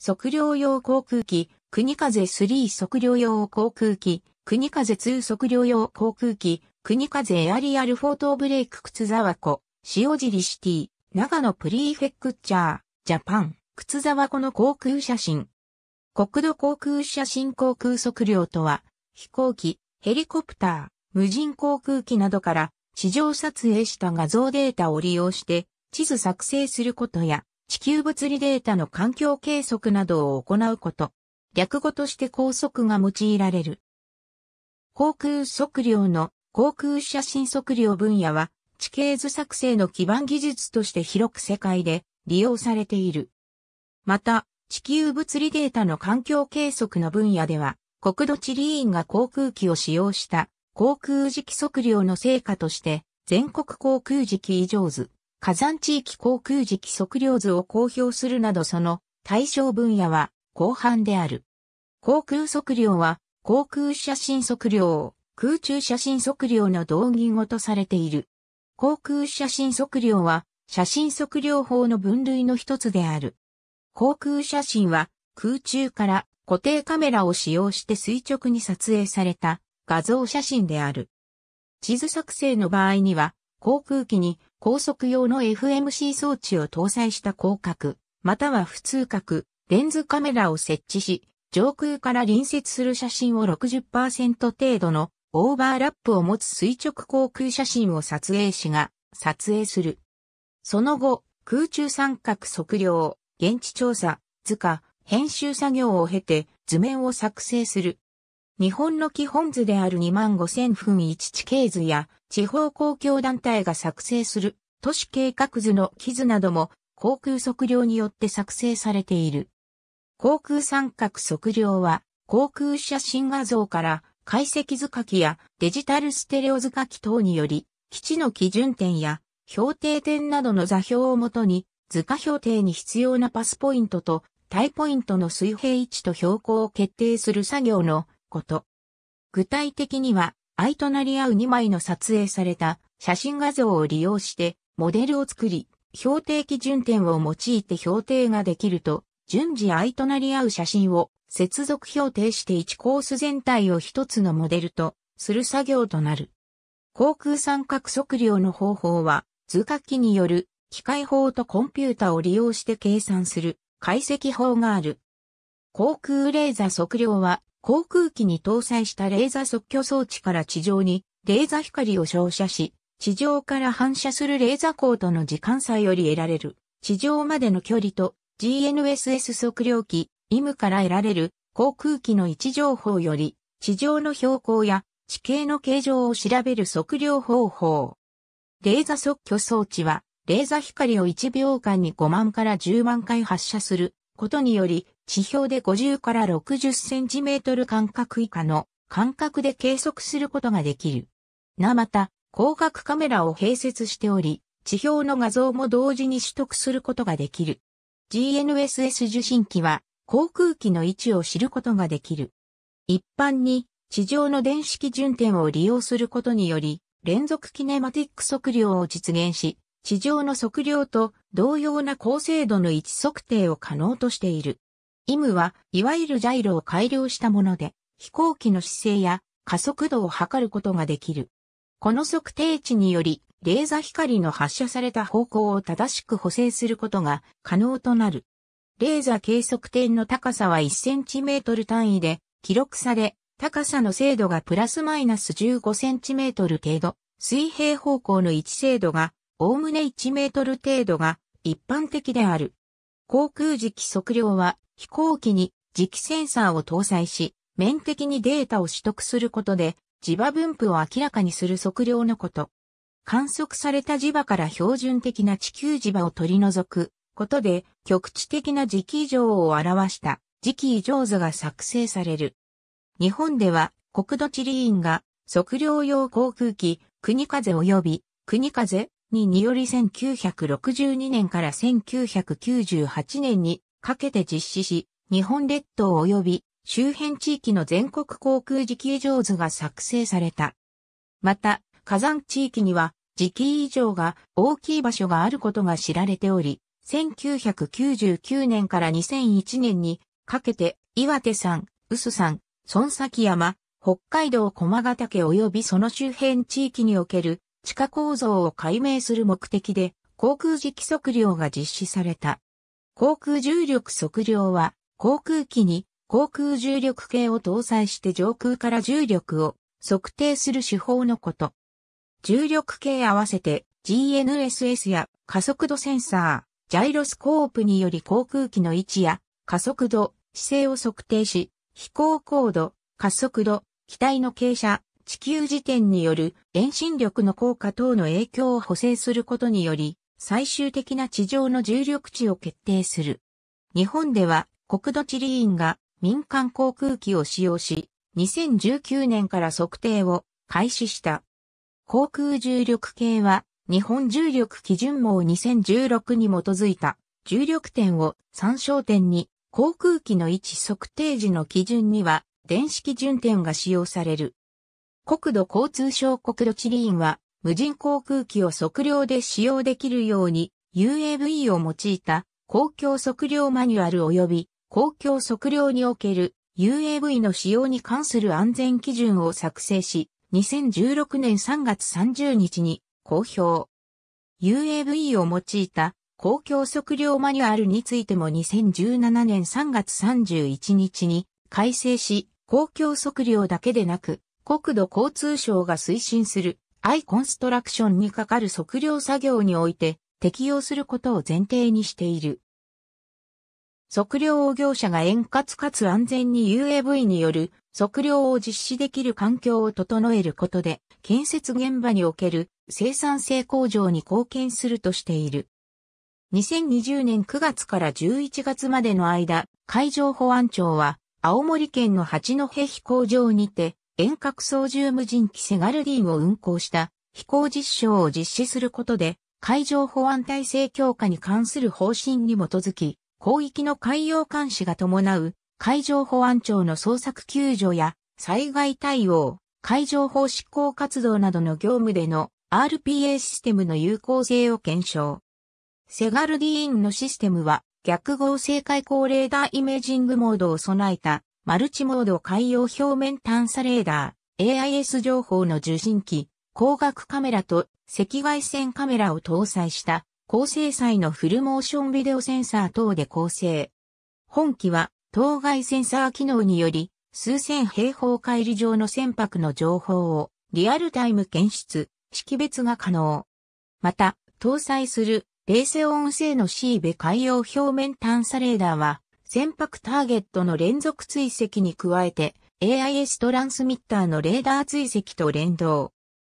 測量用航空機、国風3測量用航空機、国風2測量用航空機、国風エアリアルフォートブレイク靴沢湖、塩尻シティ、長野プリーフェクチャー、ジャパン、靴沢湖の航空写真。国土航空写真航空測量とは、飛行機、ヘリコプター、無人航空機などから地上撮影した画像データを利用して地図作成することや地球物理データの環境計測などを行うこと。略語として高速が用いられる。航空測量の航空写真測量分野は地形図作成の基盤技術として広く世界で利用されている。また、地球物理データの環境計測の分野では、国土地理院が航空機を使用した航空磁気測量の成果として、全国航空磁気異常図、火山地域航空時期測量図を公表するなどその対象分野は後半である。航空測量は航空写真測量、を空中写真測量の同義語とされている。航空写真測量は写真測量法の分類の一つである。航空写真は空中から固定カメラを使用して垂直に撮影された画像写真である。地図作成の場合には航空機に高速用の FMC 装置を搭載した広角、または普通角、レンズカメラを設置し、上空から隣接する写真を60%程度のオーバーラップを持つ垂直航空写真を撮影しが、撮影する。その後、空中三角測量、現地調査、図化、編集作業を経て図面を作成する。日本の基本図である25000分1地形図や地方公共団体が作成する都市計画図の記図なども航空測量によって作成されている。航空三角測量は航空写真画像から解析図書きやデジタルステレオ図書き等により基地の基準点や標定点などの座標をもとに図画標定に必要なパスポイントとタイポイントの水平位置と標高を決定する作業のこと。具体的には相隣合う2枚の撮影された写真画像を利用してモデルを作り、標定基準点を用いて標定ができると、順次相隣合う写真を接続標定して1コース全体を1つのモデルとする作業となる。航空三角測量の方法は、図書機による機械法とコンピュータを利用して計算する解析法がある。航空レーザー測量は航空機に搭載したレーザ測距装置から地上にレーザ光を照射し、地上から反射するレーザ光との時間差より得られる地上までの距離と GNSS 測量機 IM から得られる航空機の位置情報より地上の標高や地形の形状を調べる測量方法。レーザ測距装置はレーザ光を1秒間に5万から10万回発射することにより地表で50から60センチメートル間隔以下の間隔で計測することができる。なまた、広角カメラを併設しており、地表の画像も同時に取得することができる。GNSS 受信機は航空機の位置を知ることができる。一般に地上の電子基準点を利用することにより、連続キネマティック測量を実現し、地上の測量と同様な高精度の位置測定を可能としている。イムは、いわゆるジャイロを改良したもので、飛行機の姿勢や加速度を測ることができる。この測定値により、レーザ光の発射された方向を正しく補正することが可能となる。レーザ計測点の高さは1センチメートル単位で記録され、高さの精度がプラスマイナス15センチメートル程度、水平方向の位置精度が、おおむね1メートル程度が一般的である。航空時期測量は飛行機に磁気センサーを搭載し、面的にデータを取得することで、磁場分布を明らかにする測量のこと。観測された磁場から標準的な地球磁場を取り除くことで、局地的な磁気異常を表した磁気異常図が作成される。日本では国土地理院が測量用航空機、国風及び国風ににより1962年から1998年にかけて実施し、日本列島及び周辺地域の全国航空時期異常図が作成された。また、火山地域には時期異常が大きい場所があることが知られており、1999年から2001年にかけて岩手山、臼山、孫崎山、北海道駒ヶ岳及びその周辺地域における地下構造を解明する目的で航空時期測量が実施された。航空重力測量は、航空機に航空重力計を搭載して上空から重力を測定する手法のこと。重力計合わせて GNSS や加速度センサー、ジャイロスコープにより航空機の位置や加速度、姿勢を測定し、飛行高度、加速度、機体の傾斜、地球時点による遠心力の効果等の影響を補正することにより、最終的な地上の重力値を決定する。日本では国土地理院が民間航空機を使用し、2019年から測定を開始した。航空重力計は日本重力基準網2016に基づいた重力点を参照点に航空機の位置測定時の基準には電子基準点が使用される。国土交通省国土地理院は無人航空機を測量で使用できるように UAV を用いた公共測量マニュアル及び公共測量における UAV の使用に関する安全基準を作成し、2016年3月30日に公表。UAV を用いた公共測量マニュアルについても2017年3月31日に改正し、公共測量だけでなく、国土交通省が推進するアイコンストラクションにかかる測量作業において適用することを前提にしている。測量業者が円滑かつ安全に UAV による測量を実施できる環境を整えることで建設現場における生産性向上に貢献するとしている。2020年9月から11月までの間、海上保安庁は青森県の八戸飛行場にて遠隔操縦無人機セガルディンを運行した飛行実証を実施することで、海上保安体制強化に関する方針に基づき、広域の海洋監視が伴う海上保安庁の捜索救助や災害対応、海上法執行活動などの業務での RPA システムの有効性を検証。セガルディーンのシステムは逆合成開口レーダーイメージングモードを備えたマルチモード海洋表面探査レーダー、AIS 情報の受信機、光学カメラと赤外線カメラを搭載した高精細のフルモーションビデオセンサー等で構成。本機は当該センサー機能により数千平方海里上の船舶の情報をリアルタイム検出、識別が可能。また、搭載する冷静音声のシーベ海洋表面探査レーダーは船舶ターゲットの連続追跡に加えて AIS トランスミッターのレーダー追跡と連動。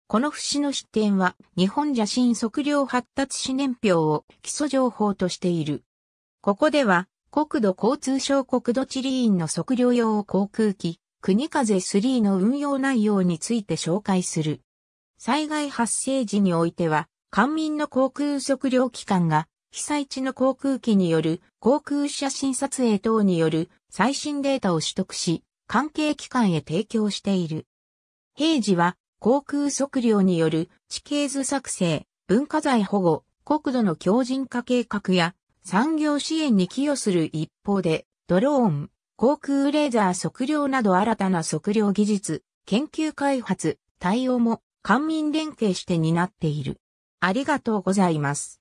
この節の失点は日本邪神測量発達資年表を基礎情報としている。ここでは国土交通省国土地理院の測量用航空機国風3の運用内容について紹介する。災害発生時においては、官民の航空測量機関が被災地の航空機による航空写真撮影等による最新データを取得し、関係機関へ提供している。平時は航空測量による地形図作成、文化財保護、国土の強靭化計画や産業支援に寄与する一方で、ドローン、航空レーザー測量など新たな測量技術、研究開発、対応も官民連携して担っている。ありがとうございます。